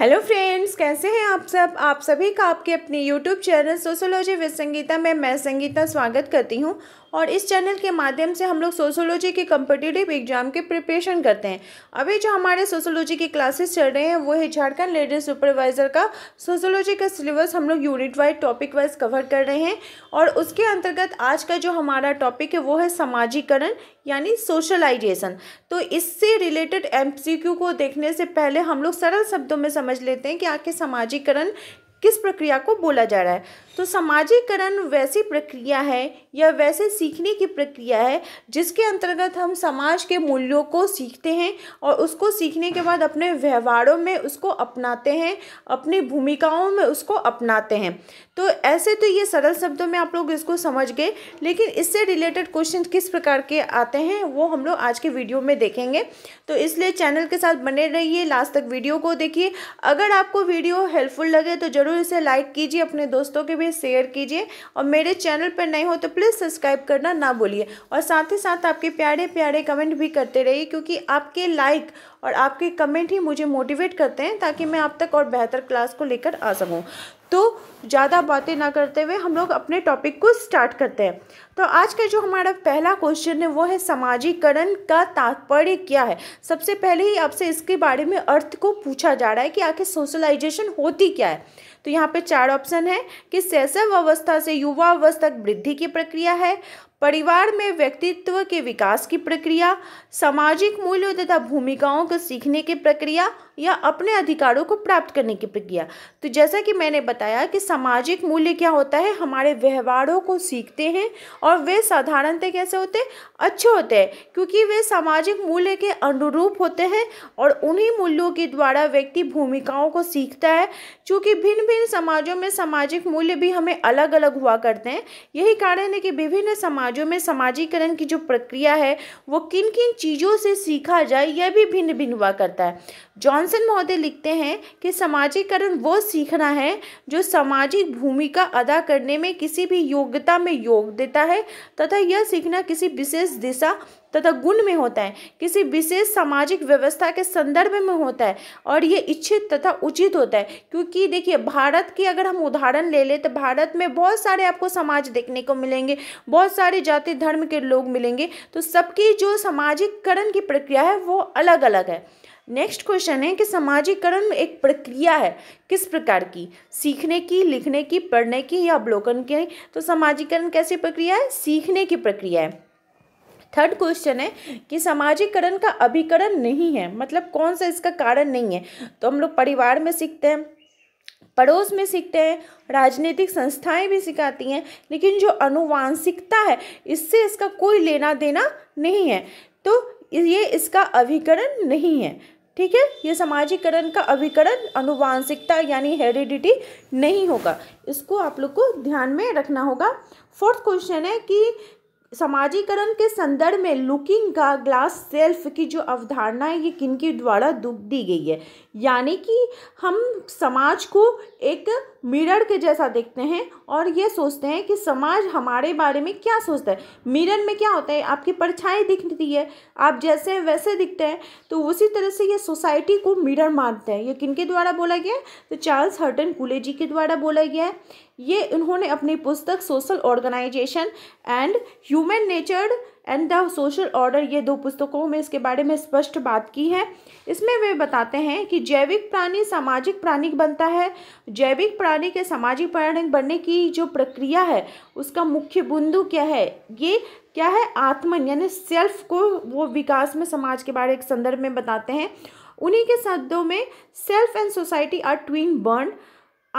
hello friends कैसे हैं आप सब आप सभी का आपके अपने YouTube channel sociology with Sangeeta में मैं संगीता स्वागत करती हूं और इस चैनल के माध्यम से हम लोग सोशोलॉजी के कम्पिटेटिव एग्जाम के प्रिपरेशन करते हैं अभी जो हमारे सोशोलॉजी के क्लासेस चल रहे हैं वो है झारखंड लेडर सुपरवाइजर का सोशोलॉजी का सिलेबस हम लोग unit wise topic wise cover कर रहे हैं और उसके अंतर्गत आज का जो हमारा टॉपिक है वो है समाजीकरण यानी सोशलाइजेशन तो इससे रिलेटेड एम को देखने से पहले हम लोग सरल शब्दों में समझ लेते हैं कि आखिर समाजीकरण किस प्रक्रिया को बोला जा रहा है तो सामाजिकरण वैसी प्रक्रिया है या वैसे सीखने की प्रक्रिया है जिसके अंतर्गत हम समाज के मूल्यों को सीखते हैं और उसको सीखने के बाद अपने व्यवहारों में उसको अपनाते हैं अपनी भूमिकाओं में उसको अपनाते हैं तो ऐसे तो ये सरल शब्दों में आप लोग इसको समझ गए लेकिन इससे रिलेटेड क्वेश्चन किस प्रकार के आते हैं वो हम लोग आज के वीडियो में देखेंगे तो इसलिए चैनल के साथ बने रहिए लास्ट तक वीडियो को देखिए अगर आपको वीडियो हेल्पफुल लगे तो जरूर ज़रूर इसे लाइक कीजिए अपने दोस्तों के भी शेयर कीजिए और मेरे चैनल पर नए हो तो प्लीज़ सब्सक्राइब करना ना भूलिए और साथ ही साथ आपके प्यारे प्यारे कमेंट भी करते रहिए क्योंकि आपके लाइक और आपके कमेंट ही मुझे मोटिवेट करते हैं ताकि मैं आप तक और बेहतर क्लास को लेकर आ सकूँ तो ज़्यादा बातें ना करते हुए हम लोग अपने टॉपिक को स्टार्ट करते हैं तो आज का जो हमारा पहला क्वेश्चन है वो है समाजीकरण का तात्पर्य क्या है सबसे पहले ही आपसे इसके बारे में अर्थ को पूछा जा रहा है कि आखिर सोशलाइजेशन होती क्या है तो यहाँ पे चार ऑप्शन है कि शैशव अवस्था से युवा अवस्था तक वृद्धि की प्रक्रिया है परिवार में व्यक्तित्व के विकास की प्रक्रिया सामाजिक मूल्यों तथा भूमिकाओं को सीखने की प्रक्रिया या अपने अधिकारों को प्राप्त करने की प्रक्रिया तो जैसा कि मैंने बताया कि सामाजिक मूल्य क्या होता है हमारे व्यवहारों को सीखते हैं और वे साधारणतः कैसे होते अच्छे होते हैं क्योंकि वे सामाजिक मूल्य के अनुरूप होते हैं और उन्हीं मूल्यों के द्वारा व्यक्ति भूमिकाओं को सीखता है चूँकि भिन्न भिन्न समाजों में सामाजिक मूल्य भी हमें अलग अलग हुआ करते हैं यही कारण है कि विभिन्न समाज समाजों हाँ, में समाजीकरण की जो प्रक्रिया है वो किन किन चीज़ों से सीखा जाए यह भी भिन्न भिन्न हुआ करता है जॉनसन महोदय लिखते हैं कि समाजीकरण वो सीखना है जो सामाजिक भूमिका अदा करने में किसी भी योग्यता में योग देता है तथा यह सीखना किसी विशेष दिशा तथा गुण में होता है किसी विशेष सामाजिक व्यवस्था के संदर्भ में होता है और ये इच्छित तथा उचित होता है क्योंकि देखिए भारत की अगर हम उदाहरण ले लें तो भारत में बहुत सारे आपको समाज देखने को मिलेंगे बहुत सारे जाति धर्म के लोग मिलेंगे तो सबकी जो सामाजिककरण की प्रक्रिया है वो अलग अलग है नेक्स्ट क्वेश्चन है कि सामाजिकरण एक प्रक्रिया है किस प्रकार की सीखने की लिखने की पढ़ने की या अवलोकन की तो सामाजिकरण कैसी प्रक्रिया है सीखने की प्रक्रिया है थर्ड क्वेश्चन है कि सामाजिकरण का अभिकरण नहीं है मतलब कौन सा इसका कारण नहीं है तो हम लोग परिवार में सीखते हैं पड़ोस में सीखते हैं राजनीतिक संस्थाएं भी सिखाती हैं लेकिन जो अनुवांशिकता है इससे इसका कोई लेना देना नहीं है तो ये इसका अभिकरण नहीं है ठीक है ये सामाजिकरण का अभिकरण अनुवांशिकता यानी हेरिडिटी नहीं होगा इसको आप लोग को ध्यान में रखना होगा फोर्थ क्वेश्चन है कि समाजीकरण के संदर्भ में लुकिंग का ग्लास सेल्फ की जो अवधारणा है ये किनके द्वारा दुख दी गई है यानी कि हम समाज को एक मिरर के जैसा देखते हैं और ये सोचते हैं कि समाज हमारे बारे में क्या सोचता है मिरर में क्या होता है आपकी परछाई दिखती है आप जैसे हैं वैसे दिखते हैं तो उसी तरह से ये सोसाइटी को मिरर मानते हैं ये किन के द्वारा बोला गया है तो चार्ल्स हर्टन कुले जी के द्वारा बोला गया है ये इन्होंने अपनी पुस्तक social organisation and human nature and the social order ये दो पुस्तकों में इसके बारे में स्पष्ट बात की है इसमें वे बताते हैं कि जैविक प्राणी सामाजिक प्राणी बनता है जैविक प्राणी के सामाजिक प्राणी बनने की जो प्रक्रिया है उसका मुख्य बिंदु क्या है ये क्या है आत्मन यानी सेल्फ को वो विकास में समाज के बारे एक संदर्भ में बताते हैं उन्हीं के शब्दों में self and society are twin born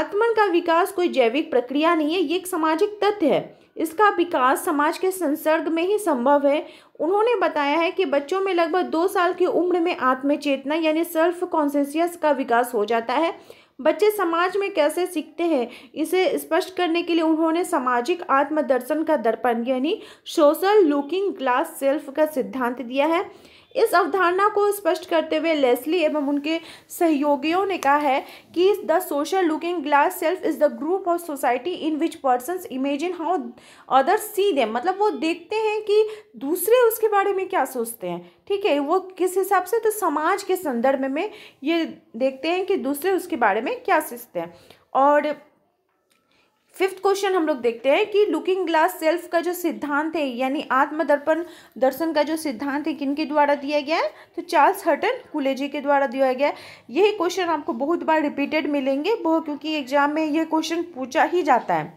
आत्मन का विकास कोई जैविक प्रक्रिया नहीं है ये एक सामाजिक तथ्य है इसका विकास समाज के संसर्ग में ही संभव है उन्होंने बताया है कि बच्चों में लगभग दो साल की उम्र में आत्मचेतना यानी सेल्फ कॉन्सियस का विकास हो जाता है बच्चे समाज में कैसे सीखते हैं इसे स्पष्ट करने के लिए उन्होंने सामाजिक आत्मदर्शन का दर्पण यानी सोशल लुकिंग ग्लास सेल्फ का सिद्धांत दिया है इस अवधारणा को स्पष्ट करते हुए लेस्ली एवं उनके सहयोगियों ने कहा है कि the social looking glass self is the group of society in which person imagine how others see them मतलब वो देखते हैं कि दूसरे उसके बारे में क्या सोचते हैं ठीक है वो किस हिसाब से तो समाज के संदर्भ में ये देखते हैं कि दूसरे उसके बारे में क्या सोचते हैं और फिफ्थ क्वेश्चन हम लोग देखते हैं कि लुकिंग ग्लास सेल्फ का जो सिद्धांत है यानी आत्मदर्पण दर्शन का जो सिद्धांत है किन के द्वारा दिया गया है तो चार्ल्स हटन कुलेजी के द्वारा दिया गया है यही क्वेश्चन आपको बहुत बार रिपीटेड मिलेंगे बहुत क्योंकि एग्जाम में यह क्वेश्चन पूछा ही जाता है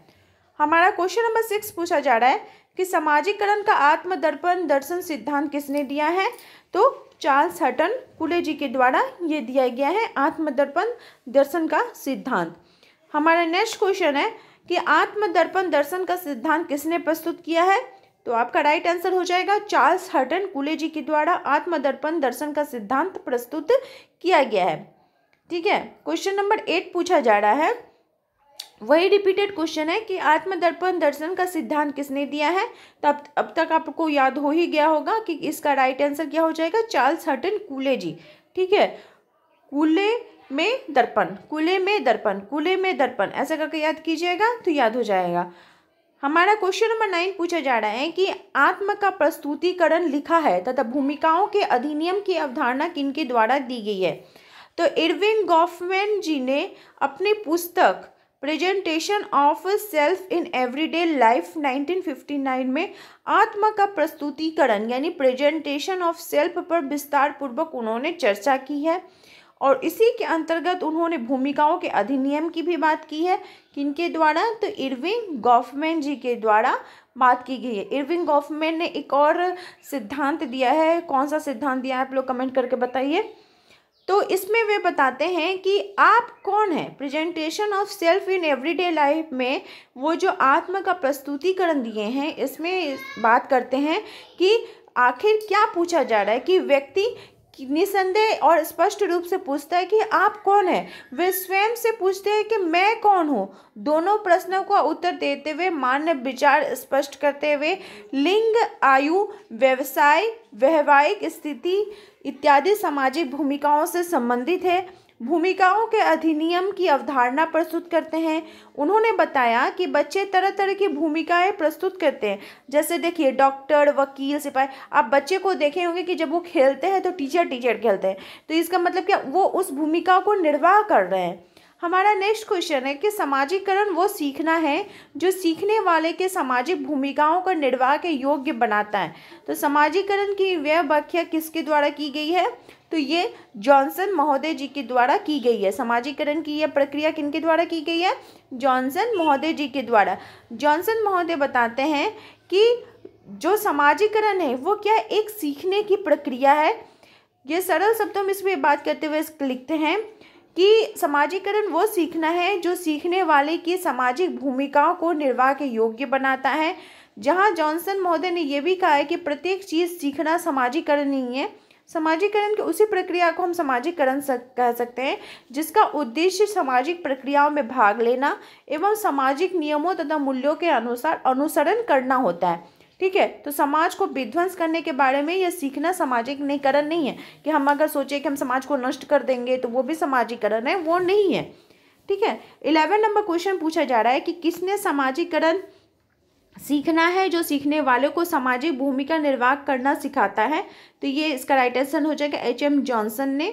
हमारा क्वेश्चन नंबर सिक्स पूछा जा रहा है कि सामाजिकरण का आत्मदर्पण दर्शन सिद्धांत किसने दिया है तो चार्ल्स हटन कुलेजी के द्वारा ये दिया गया है आत्मदर्पण दर्शन का सिद्धांत हमारा नेक्स्ट क्वेश्चन है कि आत्मदर्पण दर्शन का सिद्धांत किसने प्रस्तुत किया है तो आपका राइट आंसर हो जाएगा चार्ल्स हर्टन कुले जी के द्वारा आत्मदर्पण दर्शन का सिद्धांत प्रस्तुत किया गया है ठीक है क्वेश्चन नंबर एट पूछा जा रहा है वही रिपीटेड क्वेश्चन है कि आत्मदर्पण दर्शन का सिद्धांत किसने दिया है तब अब तक आपको याद हो ही गया होगा कि इसका राइट आंसर क्या हो जाएगा चार्ल्स हर्टन कूले जी ठीक है कूले में दर्पण कुले में दर्पण कूले में दर्पण ऐसा करके याद कीजिएगा तो याद हो जाएगा हमारा क्वेश्चन नंबर नाइन पूछा जा रहा है कि आत्म का प्रस्तुतिकरण लिखा है तथा भूमिकाओं के अधिनियम की अवधारणा किनके द्वारा दी गई है तो इरविन गॉफमैन जी ने अपनी पुस्तक presentation of self in everyday life 1959 में आत्मा का प्रस्तुतिकरण यानी प्रेजेंटेशन ऑफ सेल्फ पर विस्तार पूर्वक उन्होंने चर्चा की है और इसी के अंतर्गत उन्होंने भूमिकाओं के अधिनियम की भी बात की है किनके द्वारा तो इरविंग गॉफमैन जी के द्वारा बात की गई है इरविंग गॉफमैन ने एक और सिद्धांत दिया है कौन सा सिद्धांत दिया है आप लोग कमेंट करके बताइए तो इसमें वे बताते हैं कि आप कौन है presentation of self in everyday life में वो जो आत्मा का प्रस्तुतिकरण दिए हैं इसमें बात करते हैं कि आखिर क्या पूछा जा रहा है कि व्यक्ति निसंदेह और स्पष्ट रूप से पूछता है कि आप कौन है वे स्वयं से पूछते हैं कि मैं कौन हूँ दोनों प्रश्नों का उत्तर देते हुए मान्य विचार स्पष्ट करते हुए लिंग आयु व्यवसाय वैवाहिक स्थिति इत्यादि सामाजिक भूमिकाओं से संबंधित है भूमिकाओं के अधिनियम की अवधारणा प्रस्तुत करते हैं उन्होंने बताया कि बच्चे तरह तरह की भूमिकाएं प्रस्तुत करते हैं जैसे देखिए डॉक्टर वकील सिपाही आप बच्चे को देखे होंगे कि जब वो खेलते हैं तो टीचर टीचर खेलते हैं तो इसका मतलब क्या वो उस भूमिका को निर्वाह कर रहे हैं हमारा नेक्स्ट क्वेश्चन है कि सामाजिकरण वो सीखना है जो सीखने वाले के सामाजिक भूमिकाओं का निर्वाह के योग्य बनाता है तो सामाजिकरण की व्यय व्याख्या किसके द्वारा की गई है तो ये जॉनसन महोदय जी के द्वारा की गई है समाजीकरण की यह प्रक्रिया किन के द्वारा की गई है जॉनसन महोदय जी के द्वारा जॉनसन महोदय बताते हैं कि जो समाजीकरण है वो क्या एक सीखने की प्रक्रिया है ये सरल शब्दों में इसमें बात करते हुए लिखते हैं कि समाजीकरण वो सीखना है जो सीखने वाले की सामाजिक भूमिकाओं को निर्वाह के योग्य बनाता है जहाँ जॉनसन महोदय ने यह भी कहा है कि प्रत्येक चीज़ सीखना समाजीकरण नहीं है सामाजिकरण के उसी प्रक्रिया को हम समाजीकरण सक, कह सकते हैं जिसका उद्देश्य सामाजिक प्रक्रियाओं में भाग लेना एवं सामाजिक नियमों तथा मूल्यों के अनुसार अनुसरण करना होता है ठीक है तो समाज को विध्वंस करने के बारे में यह सीखना सामाजिकरण नहीं है कि हम अगर सोचें कि हम समाज को नष्ट कर देंगे तो वो भी सामाजिकरण है वो नहीं है ठीक है इलेवन नंबर क्वेश्चन पूछा जा रहा है कि किसने सामाजिकरण सीखना है जो सीखने वाले को सामाजिक भूमिका निर्वाह करना सिखाता है तो ये इसका राइट आंसर हो जाएगा एच एम जॉनसन ने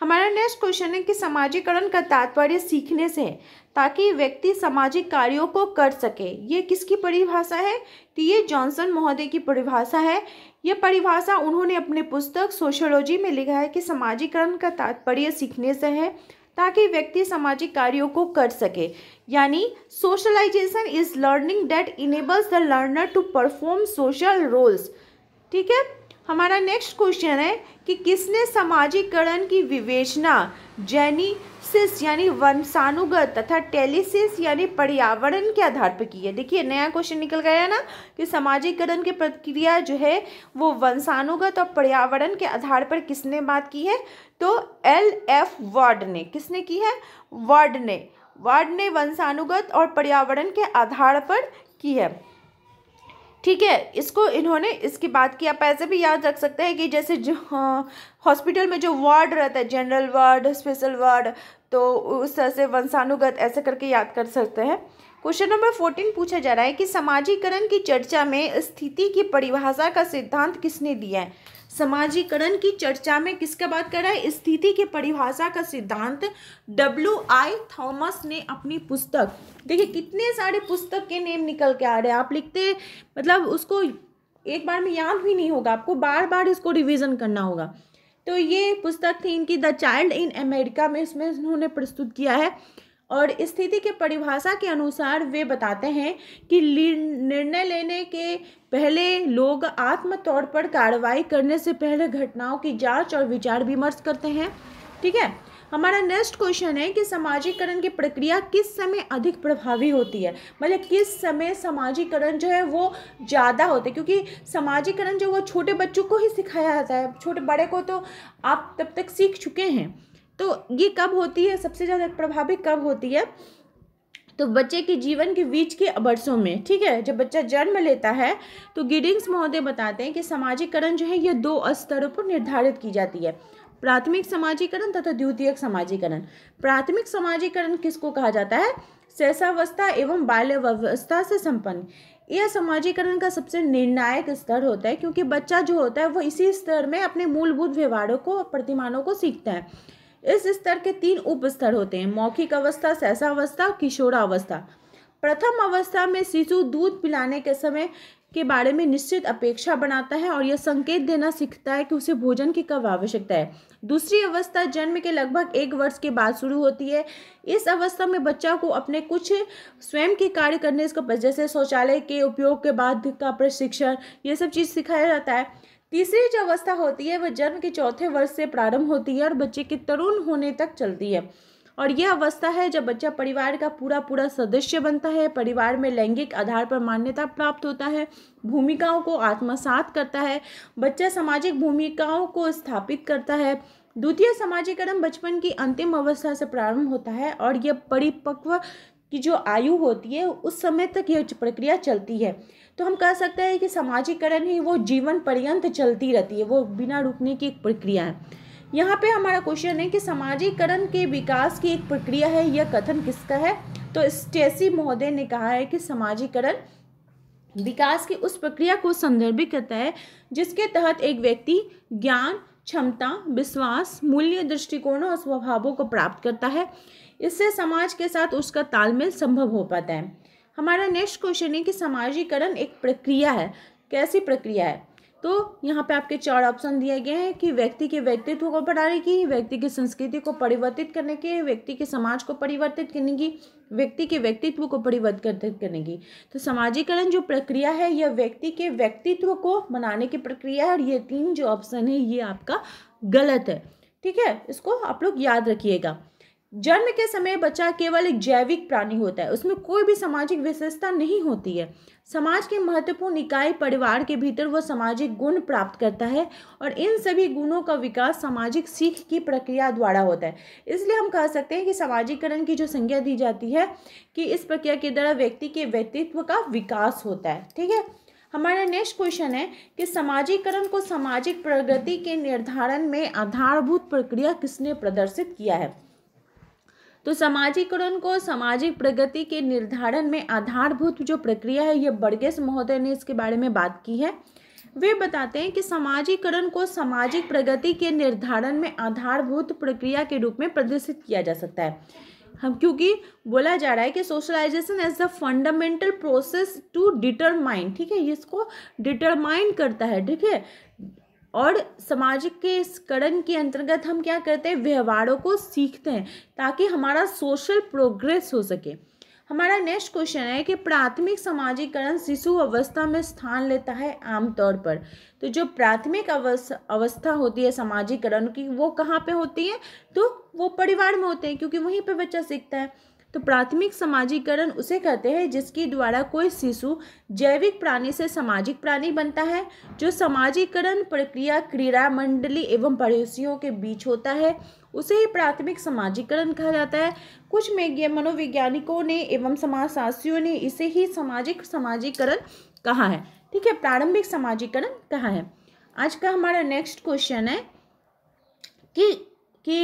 हमारा नेक्स्ट क्वेश्चन है कि सामाजिकरण का तात्पर्य सीखने से है ताकि व्यक्ति सामाजिक कार्यों को कर सके ये किसकी परिभाषा है तो ये जॉनसन महोदय की परिभाषा है यह परिभाषा उन्होंने अपने पुस्तक सोशोलॉजी में लिखा है कि सामाजिकरण का तात्पर्य सीखने से है ताकि व्यक्ति सामाजिक कार्यों को कर सके यानी socialisation is learning that enables the learner to perform social roles ठीक है हमारा नेक्स्ट क्वेश्चन है कि किसने सामाजिकरण की विवेचना जैनिसिस यानी वंशानुगत तथा टेलीसिस यानी पर्यावरण के आधार पर की है देखिए नया क्वेश्चन निकल गया है ना कि सामाजिकरण की प्रक्रिया जो है वो वंशानुगत और पर्यावरण के आधार पर किसने बात की है तो एल एफ वर्ड ने किसने की है वर्ड ने वर्ड ने वंशानुगत और पर्यावरण के आधार पर की है ठीक है इसको इन्होंने इसकी बात की आप ऐसे भी याद रख सकते हैं कि जैसे जो हाँ, हॉस्पिटल में जो वार्ड रहता है जनरल वार्ड स्पेशल वार्ड तो उस तरह से वंशानुगत ऐसे करके याद कर सकते हैं क्वेश्चन नंबर फोर्टीन पूछा जा रहा है कि समाजीकरण की चर्चा में स्थिति की परिभाषा का सिद्धांत किसने दिया है समाजीकरण की चर्चा में किसके बात कर रहा है स्थिति की परिभाषा का सिद्धांत डब्ल्यू आई थॉमस ने अपनी पुस्तक देखिए कितने सारे पुस्तक के नेम निकल के आ रहे हैं आप लिखते मतलब उसको एक बार में याद भी नहीं होगा आपको बार बार इसको रिविज़न करना होगा तो ये पुस्तक थी इनकी द चाइल्ड इन अमेरिका में इसमें इन्होंने प्रस्तुत किया है और स्थिति के परिभाषा के अनुसार वे बताते हैं कि निर्णय लेने के पहले लोग आत्म तौर पर कार्रवाई करने से पहले घटनाओं की जांच और विचार विमर्श करते हैं ठीक है हमारा नेक्स्ट क्वेश्चन है कि समाजीकरण की प्रक्रिया किस समय अधिक प्रभावी होती है मतलब किस समय समाजीकरण जो है वो ज़्यादा होते है क्योंकि समाजीकरण जो वो छोटे बच्चों को ही सिखाया जाता है छोटे बड़े को तो आप तब तक सीख चुके हैं तो ये कब होती है सबसे ज़्यादा प्रभावित कब होती है तो बच्चे के जीवन के बीच के वर्षों में ठीक है जब बच्चा जन्म लेता है तो गिडिंग्स महोदय बताते हैं कि सामाजिकरण जो है यह दो स्तरों पर निर्धारित की जाती है प्राथमिक समाजीकरण तथा द्वितीयक समाजीकरण प्राथमिक समाजीकरण किसको कहा जाता है शैशावस्था एवं बाल्यवस्था से संपन्न यह समाजीकरण का सबसे निर्णायक स्तर होता है क्योंकि बच्चा जो होता है वो इसी स्तर में अपने मूलभूत व्यवहारों को प्रतिमानों को सीखता है इस स्तर के तीन उप स्तर होते हैं मौखिक अवस्था सहसावस्था किशोरावस्था प्रथम अवस्था में शिशु दूध पिलाने के समय के बारे में निश्चित अपेक्षा बनाता है और यह संकेत देना सीखता है कि उसे भोजन की कब आवश्यकता है दूसरी अवस्था जन्म के लगभग एक वर्ष के बाद शुरू होती है इस अवस्था में बच्चा को अपने कुछ स्वयं के कार्य करने जैसे शौचालय के उपयोग के बाद का प्रशिक्षण ये सब चीज़ सिखाया जाता है तीसरी जो अवस्था होती है वह जन्म के चौथे वर्ष से प्रारंभ होती है और बच्चे के तरुण होने तक चलती है और यह अवस्था है जब बच्चा परिवार का पूरा पूरा सदस्य बनता है परिवार में लैंगिक आधार पर मान्यता प्राप्त होता है भूमिकाओं को आत्मसात करता है बच्चा सामाजिक भूमिकाओं को स्थापित करता है द्वितीय समाजीकरण बचपन की अंतिम अवस्था से प्रारंभ होता है और यह परिपक्व की जो आयु होती है उस समय तक यह प्रक्रिया चलती है तो हम कह सकते हैं कि समाजीकरण ही वो जीवन पर्यंत चलती रहती है वो बिना रुकने की एक प्रक्रिया है यहाँ पे हमारा क्वेश्चन है कि समाजीकरण के विकास की एक प्रक्रिया है यह कथन किसका है तो स्टेसी महोदय ने कहा है कि समाजीकरण विकास की उस प्रक्रिया को संदर्भित करता है जिसके तहत एक व्यक्ति ज्ञान क्षमता विश्वास मूल्य दृष्टिकोणों और स्वभावों को प्राप्त करता है इससे समाज के साथ उसका तालमेल संभव हो पाता है हमारा नेक्स्ट क्वेश्चन है कि समाजीकरण एक प्रक्रिया है कैसी प्रक्रिया है तो यहाँ पे आपके चार ऑप्शन दिए गए हैं कि व्यक्ति के व्यक्तित्व को बढ़ाने की व्यक्ति की संस्कृति को परिवर्तित करने के व्यक्ति के समाज को परिवर्तित करने की व्यक्ति के व्यक्तित्व को परिवर्तित करने की तो समाजीकरण जो प्रक्रिया है यह व्यक्ति के व्यक्तित्व को बनाने की प्रक्रिया है और ये तीन जो ऑप्शन है ये आपका गलत है ठीक है इसको आप लोग याद रखिएगा जन्म के समय बच्चा केवल एक जैविक प्राणी होता है उसमें कोई भी सामाजिक विशेषता नहीं होती है समाज के महत्वपूर्ण इकाई परिवार के भीतर वह सामाजिक गुण प्राप्त करता है और इन सभी गुणों का विकास सामाजिक सीख की प्रक्रिया द्वारा होता है इसलिए हम कह सकते हैं कि सामाजिकरण की जो संज्ञा दी जाती है कि इस प्रक्रिया के द्वारा व्यक्ति के व्यक्तित्व का विकास होता है ठीक है हमारा नेक्स्ट क्वेश्चन है कि सामाजिकरण को सामाजिक प्रगति के निर्धारण में आधारभूत प्रक्रिया किसने प्रदर्शित किया है तो समाजीकरण को सामाजिक प्रगति के निर्धारण में आधारभूत जो प्रक्रिया है ये बड़गेस महोदय ने इसके बारे में बात की है वे बताते हैं कि सामाजिकरण को सामाजिक प्रगति के निर्धारण में आधारभूत प्रक्रिया के रूप में प्रदर्शित किया जा सकता है हम क्योंकि बोला जा रहा है कि socialisation as the fundamental process to determine ठीक है इसको डिटरमाइन करता है ठीक है और सामाजिक के करण के अंतर्गत हम क्या करते हैं व्यवहारों को सीखते हैं ताकि हमारा सोशल प्रोग्रेस हो सके हमारा नेक्स्ट क्वेश्चन है कि प्राथमिक सामाजिकरण शिशु अवस्था में स्थान लेता है आमतौर पर तो जो प्राथमिक अवस्था होती है सामाजिकरण की वो कहाँ पे होती है तो वो परिवार में होते हैं क्योंकि वहीं पे बच्चा सीखता है तो प्राथमिक समाजीकरण उसे कहते हैं जिसके द्वारा कोई शिशु जैविक प्राणी से सामाजिक प्राणी बनता है जो समाजीकरण प्रक्रिया क्रीड़ा मंडली एवं पड़ोसियों के बीच होता है उसे ही प्राथमिक समाजीकरण कहा जाता है कुछ मनोवैज्ञानिकों ने एवं समाजशास्त्रियों ने इसे ही सामाजिक समाजीकरण कहा है ठीक है प्रारंभिक समाजीकरण कहा है आज का हमारा नेक्स्ट क्वेश्चन है कि कि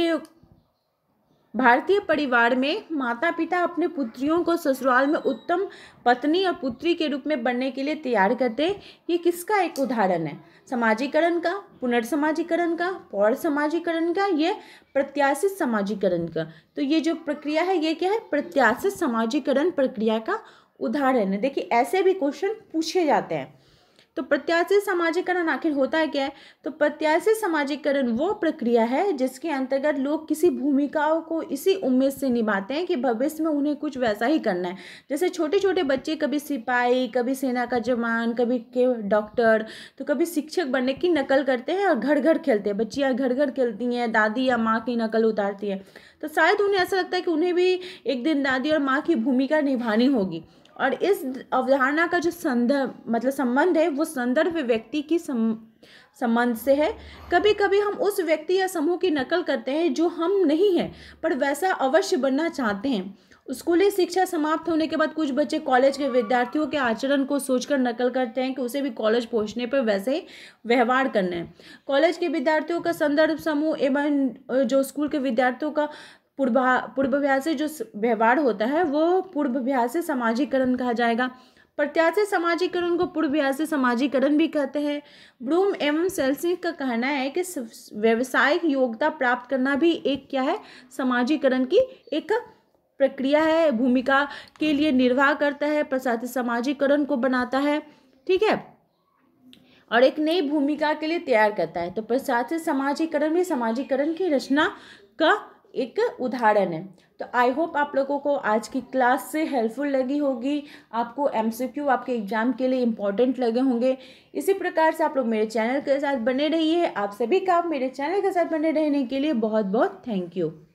भारतीय परिवार में माता पिता अपने पुत्रियों को ससुराल में उत्तम पत्नी और पुत्री के रूप में बनने के लिए तैयार करते हैं ये किसका एक उदाहरण है समाजीकरण का पुनर्समाजीकरण का पौर समाजीकरण का ये प्रत्याशित समाजीकरण का तो ये जो प्रक्रिया है ये क्या है प्रत्याशित समाजीकरण प्रक्रिया का उदाहरण है देखिए ऐसे भी क्वेश्चन पूछे जाते हैं तो प्रत्याशित समाजीकरण आखिर होता है क्या है तो प्रत्याशित समाजीकरण वो प्रक्रिया है जिसके अंतर्गत लोग किसी भूमिकाओं को इसी उम्मीद से निभाते हैं कि भविष्य में उन्हें कुछ वैसा ही करना है जैसे छोटे छोटे बच्चे कभी सिपाही कभी सेना का जवान कभी के डॉक्टर तो कभी शिक्षक बनने की नकल करते हैं और घर घर खेलते हैं बच्चियाँ घर घर खेलती हैं दादी या माँ की नकल उतारती हैं तो शायद उन्हें ऐसा लगता है कि उन्हें भी एक दिन दादी और माँ की भूमिका निभानी होगी और इस अवधारणा का जो संदर्भ मतलब संबंध है वो संदर्भ व्यक्ति की सम संबंध से है कभी कभी हम उस व्यक्ति या समूह की नकल करते हैं जो हम नहीं हैं पर वैसा अवश्य बनना चाहते हैं स्कूली शिक्षा समाप्त होने के बाद कुछ बच्चे कॉलेज के विद्यार्थियों के आचरण को सोचकर नकल करते हैं कि उसे भी कॉलेज पहुंचने पर वैसे ही व्यवहार करना है कॉलेज के विद्यार्थियों का संदर्भ समूह एवं जो स्कूल के विद्यार्थियों का पूर्वा पूर्वाभ्यास से जो व्यवहार होता है वो पूर्वाभ्यास से समाजीकरण कहा जाएगा प्रत्याशय समाजीकरण को पूर्वाभ्यास से समाजीकरण भी कहते हैं ब्रूम एवं सेल्सिंग का कहना है कि व्यवसायिक योग्यता प्राप्त करना भी एक क्या है समाजीकरण की एक प्रक्रिया है भूमिका के लिए निर्वाह करता है प्रसाद समाजीकरण को बनाता है ठीक है और एक नई भूमिका के लिए तैयार करता है तो प्रसाद समाजीकरण सामाजिकरण में सामाजिकरण की रचना का एक उदाहरण है तो आई होप आप लोगों को आज की क्लास से हेल्पफुल लगी होगी आपको एमसीक्यू आपके एग्ज़ाम के लिए इम्पॉर्टेंट लगे होंगे इसी प्रकार से आप लोग मेरे चैनल के साथ बने रहिए आप सभी का मेरे चैनल के साथ बने रहने के लिए बहुत बहुत थैंक यू